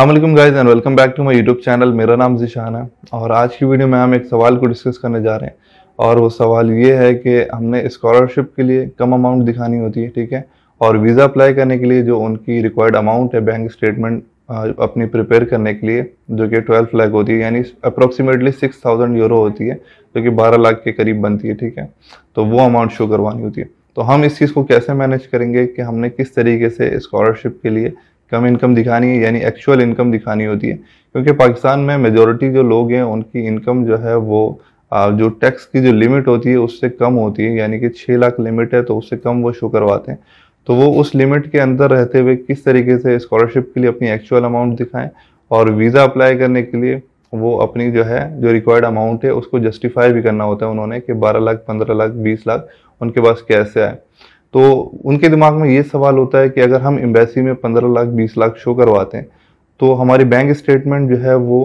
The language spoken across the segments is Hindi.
अल्लाम guys and welcome back to my YouTube channel मेरा नाम जिशान है और आज की वीडियो में हम एक सवाल को डिस्कस करने जा रहे हैं और वो सवाल ये है कि हमने इस्कॉलरशिप के लिए कम अमाउंट दिखानी होती है ठीक है और वीज़ा अप्लाई करने के लिए जो उनकी रिक्वायर्ड अमाउंट है बैंक स्टेटमेंट अपनी प्रिपेयर करने के लिए जो कि ट्वेल्व लाख होती है यानी अप्रोक्सीमेटली सिक्स थाउजेंड यूरो होती है जो कि बारह लाख के करीब बनती है ठीक है तो वो अमाउंट शो करवानी होती है तो हम इस चीज़ को कैसे मैनेज करेंगे कि हमने किस तरीके से इस्कॉलरशिप के लिए कम इनकम दिखानी है यानी एक्चुअल इनकम दिखानी होती है क्योंकि पाकिस्तान में मेजोरिटी जो लोग हैं उनकी इनकम जो है वो जो टैक्स की जो लिमिट होती है उससे कम होती है यानी कि छः लाख लिमिट है तो उससे कम वो शो करवाते हैं तो वो उस लिमिट के अंदर रहते हुए किस तरीके से स्कॉलरशिप के लिए अपनी एक्चुअल अमाउंट दिखाएं और वीज़ा अप्लाई करने के लिए वो अपनी जो है जो रिक्वायर्ड अमाउंट है उसको जस्टिफाई भी करना होता है उन्होंने कि 12 लाख 15 लाख 20 लाख उनके पास कैसे आए तो उनके दिमाग में ये सवाल होता है कि अगर हम एम्बेसी में पंद्रह लाख बीस लाख शो करवाते हैं तो हमारी बैंक स्टेटमेंट जो है वो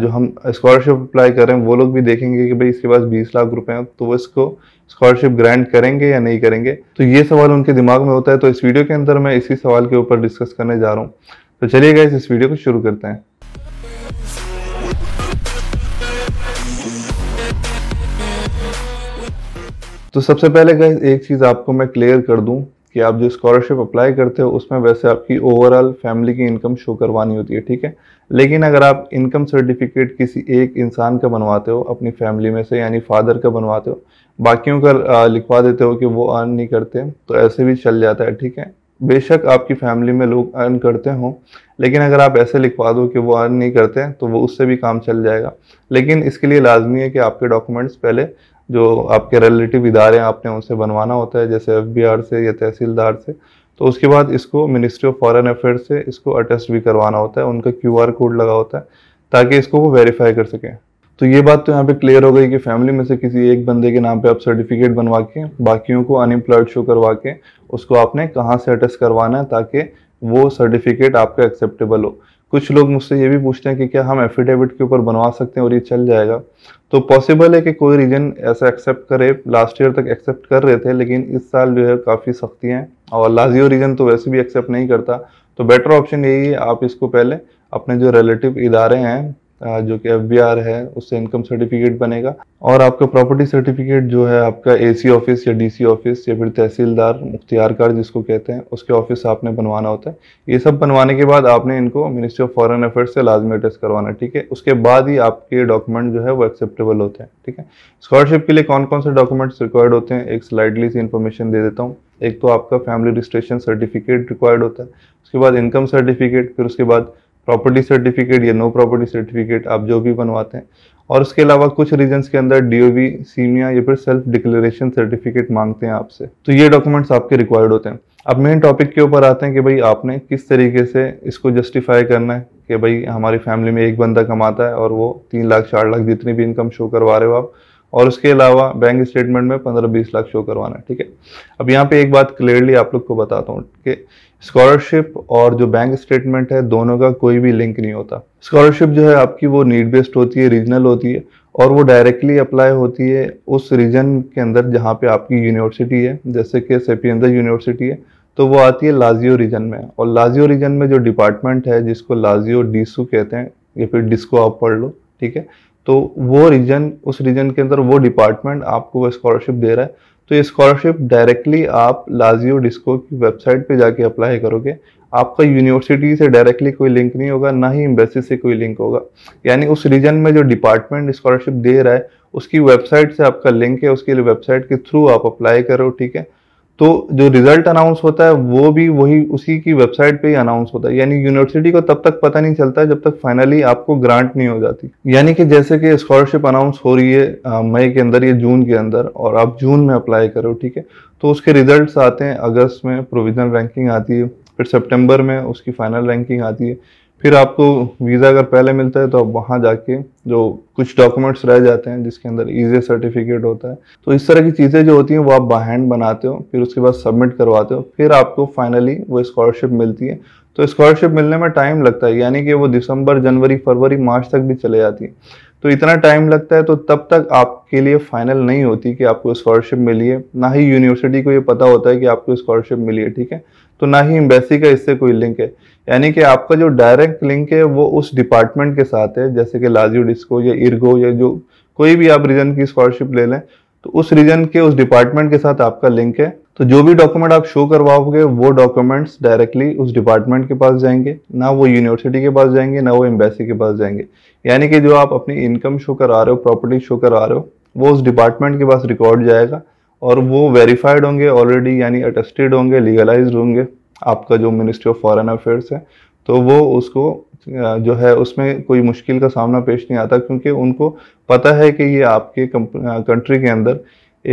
जो हम स्कॉलरशिप अप्लाई कर रहे हैं वो लोग भी देखेंगे कि भाई इसके पास बीस लाख रुपए हैं तो वो इसको स्कॉलरशिप ग्रांट करेंगे या नहीं करेंगे तो ये सवाल उनके दिमाग में होता है तो इस वीडियो के अंदर मैं इसी सवाल के ऊपर डिस्कस करने जा रहा हूँ तो चलिए गए इस वीडियो को शुरू करते हैं तो सबसे पहले गैस एक चीज़ आपको मैं क्लियर कर दूं कि आप जो स्कॉलरशिप अप्लाई करते हो उसमें वैसे आपकी ओवरऑल फैमिली की इनकम शो करवानी होती है ठीक है लेकिन अगर आप इनकम सर्टिफिकेट किसी एक इंसान का बनवाते हो अपनी फैमिली में से यानी फादर का बनवाते हो बाकियों का लिखवा देते हो कि वो अर्न नहीं करते तो ऐसे भी चल जाता है ठीक है बेशक आपकी फैमिली में लोग अर्न करते हों लेकिन अगर आप ऐसे लिखवा दो कि वो अर्न नहीं करते तो वो उससे भी काम चल जाएगा लेकिन इसके लिए लाजमी है कि आपके डॉक्यूमेंट्स पहले जो आपके रिलेटिव इदारे हैं आपने उनसे बनवाना होता है जैसे एफ से या तहसीलदार से तो उसके बाद इसको मिनिस्ट्री ऑफ फॉरेन अफेयर से इसको अटेस्ट भी करवाना होता है उनका क्यू कोड लगा होता है ताकि इसको वो वेरीफाई कर सकें तो ये बात तो यहाँ पे क्लियर हो गई कि फैमिली में से किसी एक बंदे के नाम पे आप सर्टिफिकेट बनवा के बाकियों को अनएम्प्लॉयड शो करवा के उसको आपने कहाँ से अटेस्ट करवाना है ताकि वो सर्टिफिकेट आपका एक्सेप्टेबल हो कुछ लोग मुझसे ये भी पूछते हैं कि क्या हम एफिडेविट के ऊपर बनवा सकते हैं और ये चल जाएगा तो पॉसिबल है कि कोई रीजन ऐसा एक्सेप्ट करे लास्ट ईयर तक एक्सेप्ट कर रहे थे लेकिन इस साल जो है काफ़ी सख्ती हैं और लाजियो रीजन तो वैसे भी एक्सेप्ट नहीं करता तो बेटर ऑप्शन यही है आप इसको पहले अपने जो रिलेटिव इदारे हैं जो कि एफ है उससे इनकम सर्टिफिकेट बनेगा और आपका प्रॉपर्टी सर्टिफिकेट जो है आपका एसी ऑफिस या डीसी ऑफिस या फिर तहसीलदार मुख्तियार कार जिसको कहते हैं उसके ऑफिस आपने बनवाना होता है ये सब बनवाने के बाद आपने इनको मिनिस्ट्री ऑफ फॉरेन अफेयर्स से लाजमी अटेस्ट करवाना ठीक है उसके बाद ही आपके डॉक्यूमेंट जो है वो एक्सेप्टेबल होते हैं ठीक है स्कॉलरशिप के लिए कौन कौन से डॉक्यूमेंट्स रिक्वायर्ड होते हैं एक स्लाइडली सी इन्फॉर्मेशन दे देता हूँ एक तो आपका फैमिली रजिस्ट्रेशन सर्टिफिकेट रिक्वायर्ड होता है उसके बाद इनकम सर्टिफिकेट फिर उसके बाद प्रॉपर्टी सर्टिफिकेट या नो प्रॉपर्टी सर्टिफिकेट आप जो भी बनवाते हैं और उसके अलावा कुछ रीजन्स के अंदर डीओवी सीमिया e या फिर सेल्फ डिक्लेरेशन सर्टिफिकेट मांगते हैं आपसे तो ये डॉक्यूमेंट्स आपके रिक्वायर्ड होते हैं अब मेन टॉपिक के ऊपर आते हैं कि भाई आपने किस तरीके से इसको जस्टिफाई करना है कि भाई हमारी फैमिली में एक बंदा कमाता है और वो तीन लाख चार लाख जितनी भी इनकम शो करवा रहे हो आप और उसके अलावा बैंक स्टेटमेंट में पंद्रह बीस लाख शो करवाना ठीक है अब यहाँ पे एक बात क्लियरली आप लोग को बताता हूँ कि स्कॉलरशिप और जो बैंक स्टेटमेंट है दोनों का कोई भी लिंक नहीं होता स्कॉलरशिप जो है आपकी वो नीड बेस्ड होती है रीजनल होती है और वो डायरेक्टली अप्लाई होती है उस रीजन के अंदर जहाँ पे आपकी यूनिवर्सिटी है जैसे कि सेपियंदा यूनिवर्सिटी है तो वो आती है लाजियो रीजन में और लाजियो रीजन में जो डिपार्टमेंट है जिसको लाजियो डीसू कहते हैं या फिर डिस्को आप पढ़ लो ठीक है तो वो रीजन उस रीजन के अंदर वो डिपार्टमेंट आपको वो स्कॉलरशिप दे रहा है तो ये स्कॉलरशिप डायरेक्टली आप लाजियो डिस्को की वेबसाइट पे जाके अप्लाई करोगे आपका यूनिवर्सिटी से डायरेक्टली कोई लिंक नहीं होगा ना ही एम्बेसी से कोई लिंक होगा यानी उस रीजन में जो डिपार्टमेंट स्कॉलरशिप दे रहा है उसकी वेबसाइट से आपका लिंक है उसके लिए वेबसाइट के थ्रू आप अप्लाई करो ठीक है तो जो रिजल्ट अनाउंस होता है वो भी वही उसी की वेबसाइट पे ही अनाउंस होता है यानी यूनिवर्सिटी को तब तक पता नहीं चलता जब तक फाइनली आपको ग्रांट नहीं हो जाती यानी कि जैसे कि स्कॉलरशिप अनाउंस हो रही है मई के अंदर या जून के अंदर और आप जून में अप्लाई करो ठीक है तो उसके रिजल्ट आते हैं अगस्त में प्रोविजनल रैंकिंग आती है फिर सेप्टेम्बर में उसकी फाइनल रैंकिंग आती है फिर आपको वीज़ा अगर पहले मिलता है तो आप वहाँ जाके जो कुछ डॉक्यूमेंट्स रह जाते हैं जिसके अंदर ईजी सर्टिफिकेट होता है तो इस तरह की चीज़ें जो होती हैं वो आप बाहैंड बनाते हो फिर उसके बाद सबमिट करवाते हो फिर आपको फाइनली वो स्कॉलरशिप मिलती है तो स्कॉलरशिप मिलने में टाइम लगता है यानी कि वो दिसंबर जनवरी फरवरी मार्च तक भी चले जाती है तो इतना टाइम लगता है तो तब तक आपके लिए फाइनल नहीं होती कि आपको स्कॉलरशिप मिली है ना ही यूनिवर्सिटी को ये पता होता है कि आपको स्कॉलरशिप मिली है ठीक है तो ना ही एम्बेसी का इससे कोई लिंक है यानी कि आपका जो डायरेक्ट लिंक है वो उस डिपार्टमेंट के साथ है जैसे कि लाजियो डिस्को या इर्गो या जो कोई भी आप रीजन की स्कॉलरशिप ले लें तो उस रीजन के उस डिपार्टमेंट के साथ आपका लिंक है तो जो भी डॉक्यूमेंट आप शो करवाओगे वो डॉक्यूमेंट्स डायरेक्टली उस डिपार्टमेंट के पास जाएंगे ना वो यूनिवर्सिटी के पास जाएंगे ना वो एम्बेसी के पास जाएंगे यानी कि जो आप अपनी इनकम शो करा रहे हो प्रॉपर्टी शो करा रहे हो वो उस डिपार्टमेंट के पास रिकॉर्ड जाएगा और वो वेरीफाइड होंगे ऑलरेडी यानी अटेस्टेड होंगे लीगलाइज होंगे आपका जो मिनिस्ट्री ऑफ फॉरेन अफेयर्स है तो वो उसको जो है उसमें कोई मुश्किल का सामना पेश नहीं आता क्योंकि उनको पता है कि ये आपके कंट्री के अंदर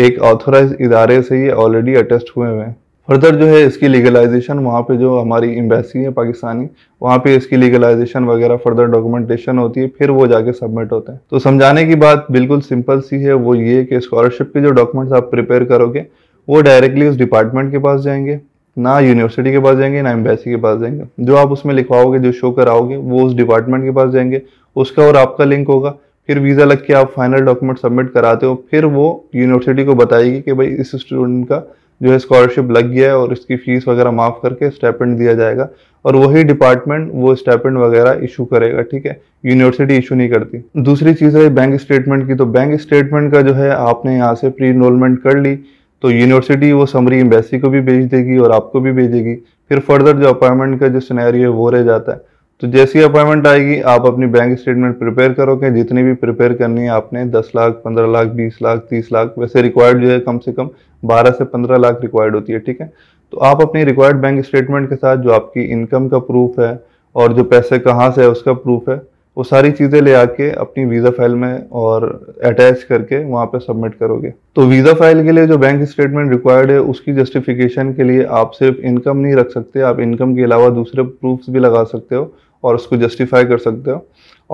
एक ऑथोराइज इदारे से ये ऑलरेडी अटेस्ट हुए हुए हैं फर्दर जो है इसकी लीगलाइजेशन वहाँ पे जो हमारी एम्बेसी है पाकिस्तानी वहाँ पे इसकी लीगलाइजेशन वगैरह फर्दर डॉक्यूमेंटेशन होती है फिर वो जाके सबमिट होते हैं तो समझाने की बात बिल्कुल सिंपल सी है वो ये कि स्कॉलरशिप के जो डॉक्यूमेंट्स आप प्रिपेयर करोगे वो डायरेक्टली उस डिपार्टमेंट के पास जाएंगे ना यूनिवर्सिटी के पास जाएंगे ना एम्बेसी के पास जाएंगे जो आप उसमें लिखवाओगे जो शो कराओगे वो उस डिपार्टमेंट के पास जाएंगे उसका और आपका लिंक होगा फिर वीज़ा लग के आप फाइनल डॉक्यूमेंट सबमिट कराते हो फिर वो यूनिवर्सिटी को बताएगी कि भाई इस स्टूडेंट का जो है स्कॉलरशिप लग गया है और इसकी फ़ीस वगैरह माफ़ करके स्टेपेंट दिया जाएगा और वही डिपार्टमेंट वो स्टेपेंट वगैरह इशू करेगा ठीक है यूनिवर्सिटी इशू नहीं करती दूसरी चीज़ है बैंक स्टेटमेंट की तो बैंक स्टेटमेंट का जो है आपने यहाँ से प्री इनरोलमेंट कर ली तो यूनिवर्सिटी वो समरी एम्बेसी को भी भेज देगी और आपको भी भेजेगी फिर फर्दर जो अपॉइंटमेंट का जो सिनेरियो है वो रह जाता है तो जैसी अपॉइंटमेंट आएगी आप अपनी बैंक स्टेटमेंट प्रिपेयर करोगे जितनी भी प्रिपेयर करनी है आपने 10 लाख 15 लाख 20 लाख 30 लाख वैसे रिक्वायर्ड जो है कम से कम 12 से 15 लाख रिक्वायर्ड होती है ठीक है तो आप अपनी रिक्वायर्ड बैंक स्टेटमेंट के साथ जो आपकी इनकम का प्रूफ है और जो पैसे कहाँ से है उसका प्रूफ है वो सारी चीज़ें ले आके अपनी वीज़ा फाइल में और अटैच करके वहाँ पे सबमिट करोगे तो वीज़ा फाइल के लिए जो बैंक स्टेटमेंट रिक्वायर्ड है उसकी जस्टिफिकेशन के लिए आप सिर्फ इनकम नहीं रख सकते आप इनकम के अलावा दूसरे प्रूफ्स भी लगा सकते हो और उसको जस्टिफाई कर सकते हो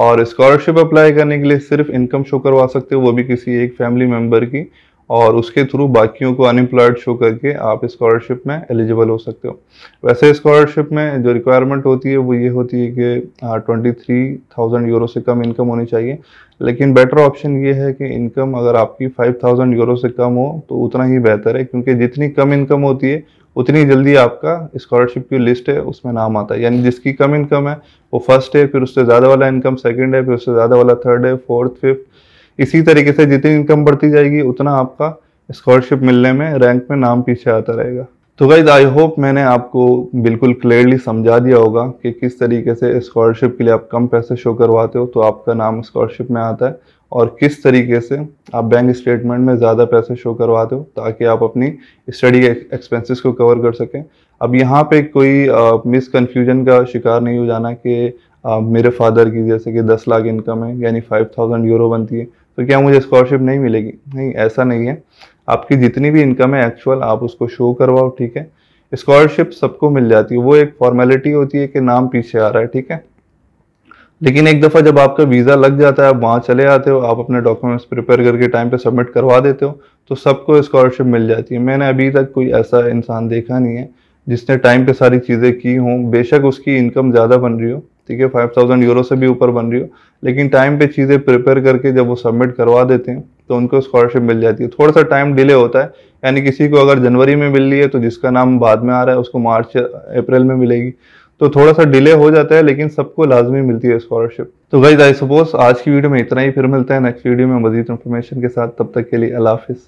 और स्कॉलरशिप अप्लाई करने के लिए सिर्फ इनकम शो करवा सकते हो वो भी किसी एक फैमिली मेम्बर की और उसके थ्रू बाकियों को अनएम्प्लॉयड शो करके आप स्कॉलरशिप में एलिजिबल हो सकते हो वैसे स्कॉलरशिप में जो रिक्वायरमेंट होती है वो ये होती है कि ट्वेंटी थ्री थाउजेंड यूरो से कम इनकम होनी चाहिए लेकिन बेटर ऑप्शन ये है कि इनकम अगर आपकी फाइव थाउजेंड यूरो से कम हो तो उतना ही बेहतर है क्योंकि जितनी कम इनकम होती है उतनी जल्दी आपका स्कॉलरशिप की लिस्ट है उसमें नाम आता है यानी जिसकी कम इनकम है वो फर्स्ट है फिर उससे ज़्यादा वाला इनकम सेकेंड है फिर उससे ज़्यादा वाला थर्ड है फोर्थ फिफ्थ इसी तरीके से जितनी इनकम बढ़ती जाएगी उतना आपका स्कॉलरशिप मिलने में रैंक में नाम पीछे आता रहेगा तो गाइज आई होप मैंने आपको बिल्कुल क्लियरली समझा दिया होगा कि किस तरीके से स्कॉलरशिप के लिए आप कम पैसे शो करवाते हो तो आपका नाम स्कॉलरशिप में आता है और किस तरीके से आप बैंक स्टेटमेंट में ज़्यादा पैसे शो करवाते हो ताकि आप अपनी स्टडी के एक्सपेंसेस को कवर कर सकें अब यहाँ पे कोई मिस कन्फ्यूजन का शिकार नहीं हो जाना कि मेरे फादर की जैसे कि दस लाख इनकम है यानी फाइव थाउजेंड यूरो बनती है तो क्या मुझे स्कॉलरशिप नहीं मिलेगी नहीं ऐसा नहीं है आपकी जितनी भी इनकम है एक्चुअल आप उसको शो करवाओ ठीक है स्कॉलरशिप सबको मिल जाती है वो एक फॉर्मेलिटी होती है कि नाम पीछे आ रहा है ठीक है लेकिन एक दफ़ा जब आपका वीज़ा लग जाता है आप वहाँ चले आते हो आप अपने डॉक्यूमेंट्स प्रिपेयर करके टाइम पे सबमिट करवा देते हो तो सबको स्कॉलरशिप मिल जाती है मैंने अभी तक कोई ऐसा इंसान देखा नहीं है जिसने टाइम पे सारी चीज़ें की हों बेशक उसकी इनकम ज़्यादा बन रही हो ठीक है फाइव थाउजेंड यूरो से भी ऊपर बन रही हो लेकिन टाइम पे चीज़ें प्रिपेयर करके जब वो सबमिट करवा देते हैं तो उनको स्कॉलरशिप मिल जाती है थोड़ा सा टाइम डिले होता है यानी किसी को अगर जनवरी में मिल रही है तो जिसका नाम बाद में आ रहा है उसको मार्च अप्रैल में मिलेगी तो थोड़ा सा डिले हो जाता है लेकिन सबको लाजमी मिलती है स्कॉलरशिप तो गई आई सपोज आज की वीडियो में इतना ही फिर मिलता है नेक्स्ट वीडियो में मजीद इन्फॉर्मेशन के साथ तब तक के लिए अलाफिज़